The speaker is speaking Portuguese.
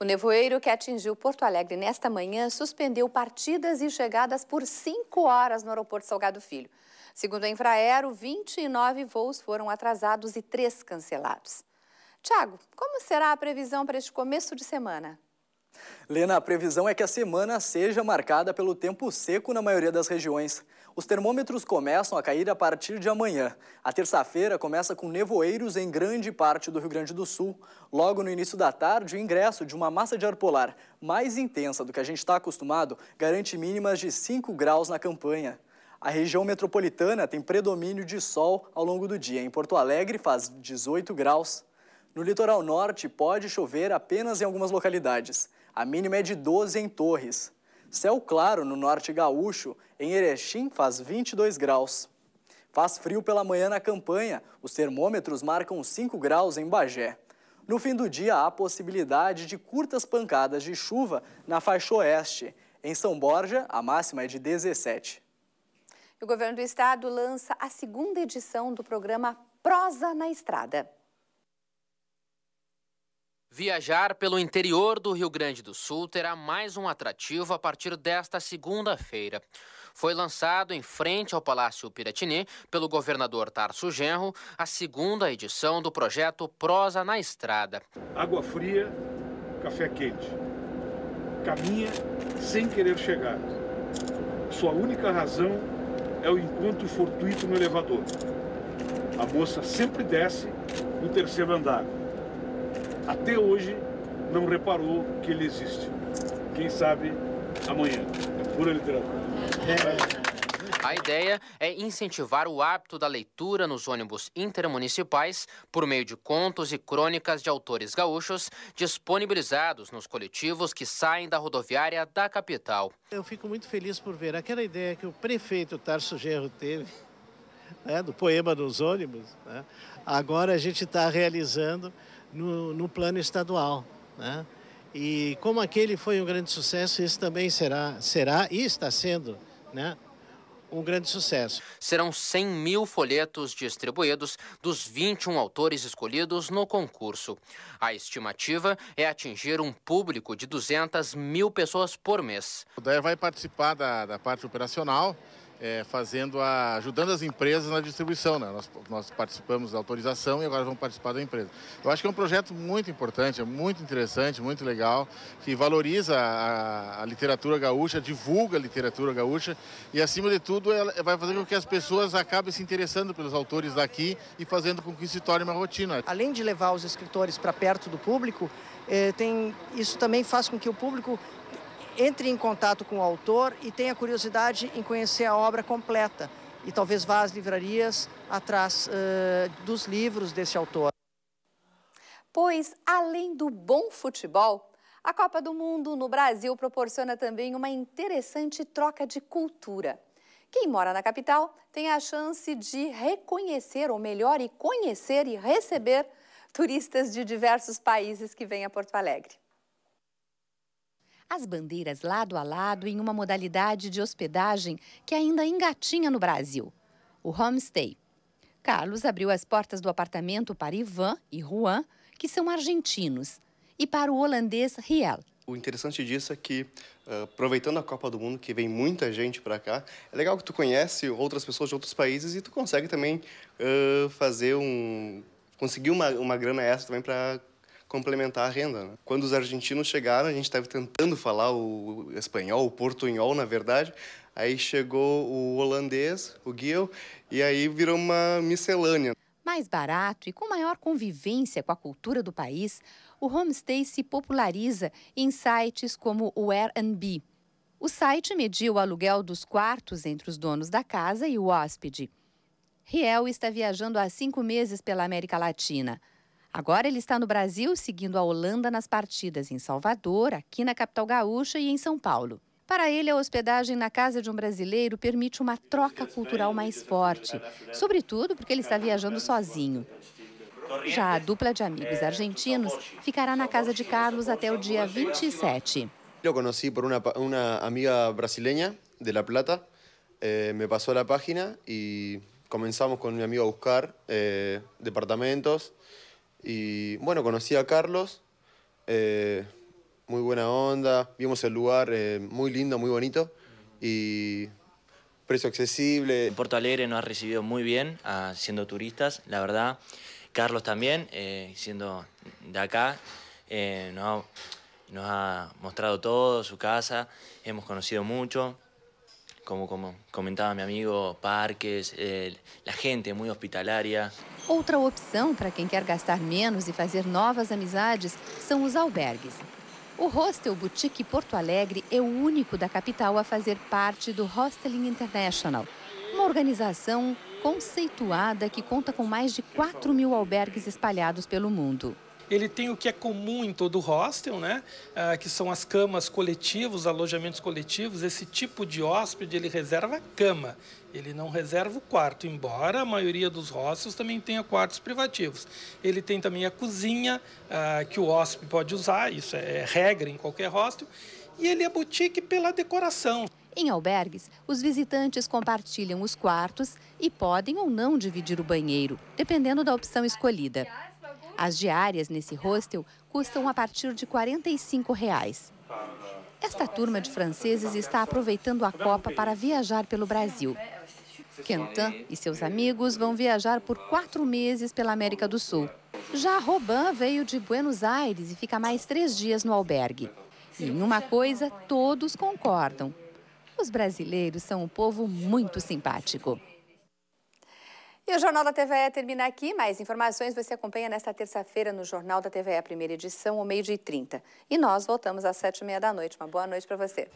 O nevoeiro que atingiu Porto Alegre nesta manhã suspendeu partidas e chegadas por cinco horas no aeroporto Salgado Filho. Segundo a Infraero, 29 voos foram atrasados e três cancelados. Tiago, como será a previsão para este começo de semana? Lena, a previsão é que a semana seja marcada pelo tempo seco na maioria das regiões. Os termômetros começam a cair a partir de amanhã. A terça-feira começa com nevoeiros em grande parte do Rio Grande do Sul. Logo no início da tarde, o ingresso de uma massa de ar polar mais intensa do que a gente está acostumado garante mínimas de 5 graus na campanha. A região metropolitana tem predomínio de sol ao longo do dia. Em Porto Alegre faz 18 graus. No litoral norte, pode chover apenas em algumas localidades. A mínima é de 12 em Torres. Céu claro no norte gaúcho, em Erechim faz 22 graus. Faz frio pela manhã na campanha, os termômetros marcam 5 graus em Bagé. No fim do dia, há possibilidade de curtas pancadas de chuva na faixa oeste. Em São Borja, a máxima é de 17. O governo do estado lança a segunda edição do programa Prosa na Estrada. Viajar pelo interior do Rio Grande do Sul terá mais um atrativo a partir desta segunda-feira. Foi lançado em frente ao Palácio Piratini, pelo governador Tarso Genro, a segunda edição do projeto Prosa na Estrada. Água fria, café quente. Caminha sem querer chegar. Sua única razão é o encontro fortuito no elevador. A moça sempre desce no terceiro andar até hoje não reparou que ele existe. Quem sabe amanhã. É pura literatura. É. A ideia é incentivar o hábito da leitura nos ônibus intermunicipais por meio de contos e crônicas de autores gaúchos disponibilizados nos coletivos que saem da rodoviária da capital. Eu fico muito feliz por ver aquela ideia que o prefeito Tarso Gerro teve, né, do poema dos ônibus. Né, agora a gente está realizando no, no plano estadual. Né? E como aquele foi um grande sucesso, esse também será, será e está sendo né, um grande sucesso. Serão 100 mil folhetos distribuídos dos 21 autores escolhidos no concurso. A estimativa é atingir um público de 200 mil pessoas por mês. O DEA vai participar da, da parte operacional é, fazendo a, ajudando as empresas na distribuição. Né? Nós, nós, participamos da autorização e agora vamos participar da empresa. Eu acho que é um projeto muito importante, é muito interessante, muito legal, que valoriza a, a literatura gaúcha, divulga a literatura gaúcha e, acima de tudo, vai fazer com que as pessoas acabem se interessando pelos autores daqui e fazendo com que isso se torne uma rotina. Além de levar os escritores para perto do público, eh, tem, isso também faz com que o público entre em contato com o autor e tenha curiosidade em conhecer a obra completa e talvez vá às livrarias atrás uh, dos livros desse autor. Pois, além do bom futebol, a Copa do Mundo no Brasil proporciona também uma interessante troca de cultura. Quem mora na capital tem a chance de reconhecer, ou melhor, e conhecer e receber turistas de diversos países que vêm a Porto Alegre as bandeiras lado a lado em uma modalidade de hospedagem que ainda engatinha no Brasil, o homestay. Carlos abriu as portas do apartamento para Ivan e Juan, que são argentinos, e para o holandês Riel. O interessante disso é que, eh, aproveitando a Copa do Mundo, que vem muita gente para cá, é legal que tu conhece outras pessoas de outros países e tu consegue também uh, fazer um... conseguir uma, uma grana extra também para complementar a renda. Né? Quando os argentinos chegaram, a gente estava tentando falar o espanhol, o portunhol, na verdade. Aí chegou o holandês, o Guil, e aí virou uma miscelânea. Mais barato e com maior convivência com a cultura do país, o homestay se populariza em sites como o Airbnb. O site mediu o aluguel dos quartos entre os donos da casa e o hóspede. Riel está viajando há cinco meses pela América Latina. Agora ele está no Brasil, seguindo a Holanda nas partidas em Salvador, aqui na capital gaúcha e em São Paulo. Para ele, a hospedagem na casa de um brasileiro permite uma troca cultural mais forte, sobretudo porque ele está viajando sozinho. Já a dupla de amigos argentinos ficará na casa de Carlos até o dia 27. Eu conheci por uma, uma amiga brasileira de La Plata, eh, me passou a página e começamos com meu amigo a buscar eh, departamentos. Y bueno, conocí a Carlos, eh, muy buena onda, vimos el lugar eh, muy lindo, muy bonito y precio accesible. En Porto Alegre nos ha recibido muy bien ah, siendo turistas, la verdad. Carlos también, eh, siendo de acá, nos ha mostrado todo, su casa, hemos conocido mucho. como, como comentaba mi amigo, parques, eh, la gente muito hospitalaria. Outra opção para quem quer gastar menos e fazer novas amizades são os albergues. O Hostel Boutique Porto Alegre é o único da capital a fazer parte do Hosteling International, uma organização conceituada que conta com mais de 4 mil albergues espalhados pelo mundo. Ele tem o que é comum em todo hostel, né? Ah, que são as camas coletivas, alojamentos coletivos. Esse tipo de hóspede ele reserva a cama. Ele não reserva o quarto, embora a maioria dos hostels também tenha quartos privativos. Ele tem também a cozinha ah, que o hóspede pode usar. Isso é, é regra em qualquer hostel. E ele é boutique pela decoração. Em albergues, os visitantes compartilham os quartos e podem ou não dividir o banheiro, dependendo da opção escolhida. As diárias nesse hostel custam a partir de R$ 45. Reais. Esta turma de franceses está aproveitando a Copa para viajar pelo Brasil. Quentin e seus amigos vão viajar por quatro meses pela América do Sul. Já Robin veio de Buenos Aires e fica mais três dias no albergue. E em uma coisa todos concordam: os brasileiros são um povo muito simpático. E o Jornal da TVE termina aqui, mas informações você acompanha nesta terça-feira no Jornal da TVE, primeira edição, ao meio-dia e 30. E nós voltamos às sete e meia da noite. Uma boa noite para você.